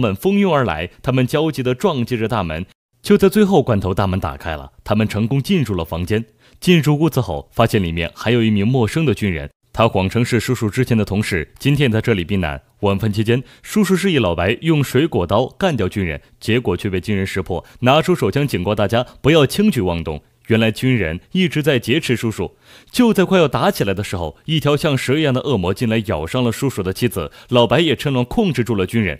们蜂拥而来，他们焦急地撞击着大门。就在最后关头，大门打开了，他们成功进入了房间。进入屋子后，发现里面还有一名陌生的军人。他谎称是叔叔之前的同事，今天在这里避难。晚饭期间，叔叔示意老白用水果刀干掉军人，结果却被军人识破，拿出手枪警告大家不要轻举妄动。原来军人一直在劫持叔叔。就在快要打起来的时候，一条像蛇一样的恶魔进来咬伤了叔叔的妻子，老白也趁乱控制住了军人。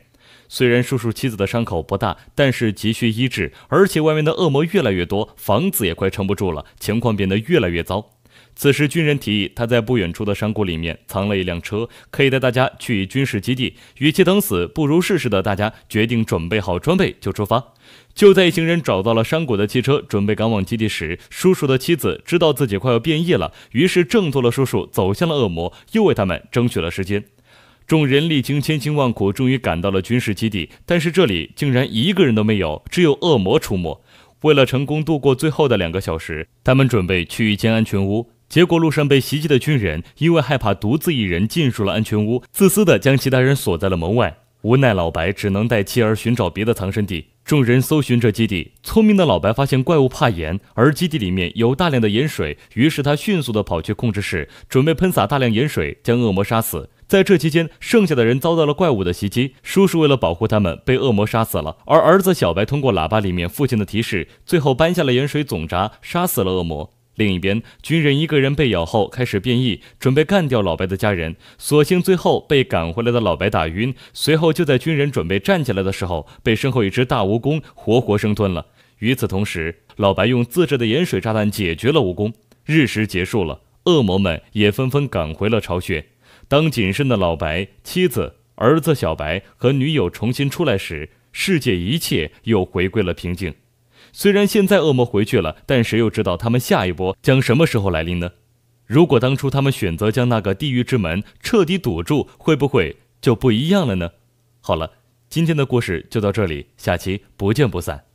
虽然叔叔妻子的伤口不大，但是急需医治，而且外面的恶魔越来越多，房子也快撑不住了，情况变得越来越糟。此时，军人提议他在不远处的山谷里面藏了一辆车，可以带大家去军事基地。与其等死，不如试试的，大家决定准备好装备就出发。就在一行人找到了山谷的汽车，准备赶往基地时，叔叔的妻子知道自己快要变异了，于是挣脱了叔叔，走向了恶魔，又为他们争取了时间。众人历经千辛万苦，终于赶到了军事基地，但是这里竟然一个人都没有，只有恶魔出没。为了成功度过最后的两个小时，他们准备去一间安全屋，结果路上被袭击的军人因为害怕，独自一人进入了安全屋，自私的将其他人锁在了门外。无奈老白只能带妻儿寻找别的藏身地。众人搜寻着基地，聪明的老白发现怪物怕盐，而基地里面有大量的盐水，于是他迅速的跑去控制室，准备喷洒大量盐水将恶魔杀死。在这期间，剩下的人遭到了怪物的袭击，叔叔为了保护他们被恶魔杀死了，而儿子小白通过喇叭里面父亲的提示，最后搬下了盐水总闸，杀死了恶魔。另一边，军人一个人被咬后开始变异，准备干掉老白的家人。所幸最后被赶回来的老白打晕，随后就在军人准备站起来的时候，被身后一只大蜈蚣活活生吞了。与此同时，老白用自制的盐水炸弹解决了蜈蚣。日食结束了，恶魔们也纷纷赶回了巢穴。当谨慎的老白、妻子、儿子小白和女友重新出来时，世界一切又回归了平静。虽然现在恶魔回去了，但谁又知道他们下一波将什么时候来临呢？如果当初他们选择将那个地狱之门彻底堵住，会不会就不一样了呢？好了，今天的故事就到这里，下期不见不散。